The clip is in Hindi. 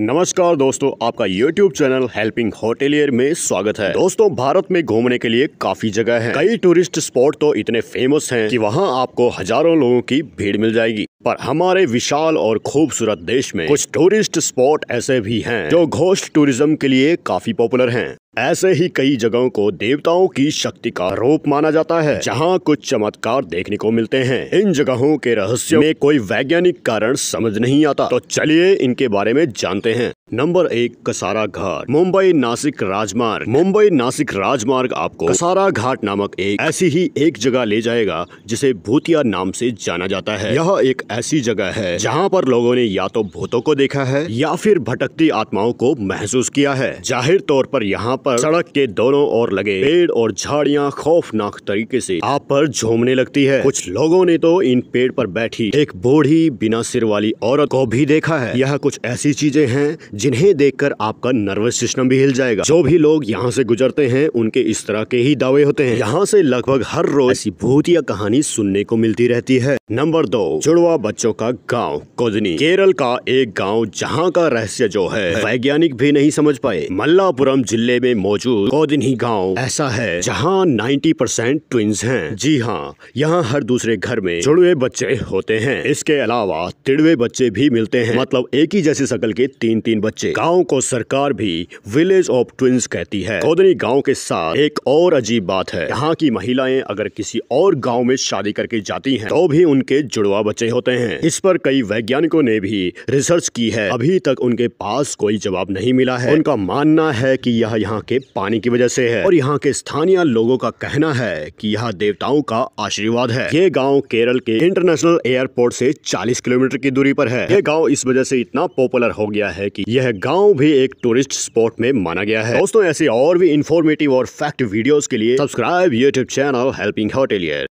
नमस्कार दोस्तों आपका YouTube चैनल हेल्पिंग होटेलियर में स्वागत है दोस्तों भारत में घूमने के लिए काफी जगह है कई टूरिस्ट स्पॉट तो इतने फेमस हैं कि वहां आपको हजारों लोगों की भीड़ मिल जाएगी पर हमारे विशाल और खूबसूरत देश में कुछ टूरिस्ट स्पॉट ऐसे भी हैं जो घोष्ट टूरिज्म के लिए काफी पॉपुलर है ऐसे ही कई जगहों को देवताओं की शक्ति का रूप माना जाता है जहाँ कुछ चमत्कार देखने को मिलते हैं इन जगहों के रहस्यों में कोई वैज्ञानिक कारण समझ नहीं आता तो चलिए इनके बारे में जानते हैं नंबर एक कसारा घाट मुंबई नासिक राजमार्ग मुंबई नासिक राजमार्ग आपको कसारा घाट नामक एक ऐसी ही एक जगह ले जाएगा जिसे भूतिया नाम से जाना जाता है यह एक ऐसी जगह है जहां पर लोगों ने या तो भूतों को देखा है या फिर भटकती आत्माओं को महसूस किया है जाहिर तौर पर यहां पर सड़क के दोनों ओर लगे पेड़ और झाड़ियाँ खौफनाक तरीके ऐसी आप पर झूमने लगती है कुछ लोगों ने तो इन पेड़ पर बैठी एक बूढ़ी बिना सिर वाली औरत को भी देखा है यह कुछ ऐसी चीजें हैं जिन्हें देखकर आपका नर्वस सिस्टम भी हिल जाएगा जो भी लोग यहाँ से गुजरते हैं उनके इस तरह के ही दावे होते हैं यहाँ से लगभग हर रोज ऐसी या कहानी सुनने को मिलती रहती है नंबर दो जुड़वा बच्चों का गाँव कोदनी केरल का एक गाँव जहाँ का रहस्य जो है वैज्ञानिक भी नहीं समझ पाए मल्लापुरम जिले में मौजूद कोदनी गाँव ऐसा है जहाँ नाइन्टी परसेंट ट्विंस है जी हाँ यहाँ हर दूसरे घर में जुड़वे बच्चे होते हैं इसके अलावा तिड़वे बच्चे भी मिलते हैं मतलब एक ही जैसी शकल के तीन तीन बच्चे गाँव को सरकार भी विलेज ऑफ ट्विंस कहती है गोदनी गाँव के साथ एक और अजीब बात है यहाँ की महिलाएं अगर किसी और गाँव में शादी करके जाती है तो भी उनके जुड़वा बच्चे होते हैं इस पर कई वैज्ञानिकों ने भी रिसर्च की है अभी तक उनके पास कोई जवाब नहीं मिला है उनका मानना है कि यह यहाँ के पानी की वजह से है और यहाँ के स्थानीय लोगों का कहना है कि यह देवताओं का आशीर्वाद है ये गांव केरल के इंटरनेशनल एयरपोर्ट से 40 किलोमीटर की दूरी पर है ये गांव इस वजह से इतना पॉपुलर हो गया है कि यह गांव भी एक टूरिस्ट स्पॉट में माना गया है दोस्तों ऐसी और भी इन्फॉर्मेटिव और फैक्ट वीडियोस के लिए subscribe YouTube channel helping hotelier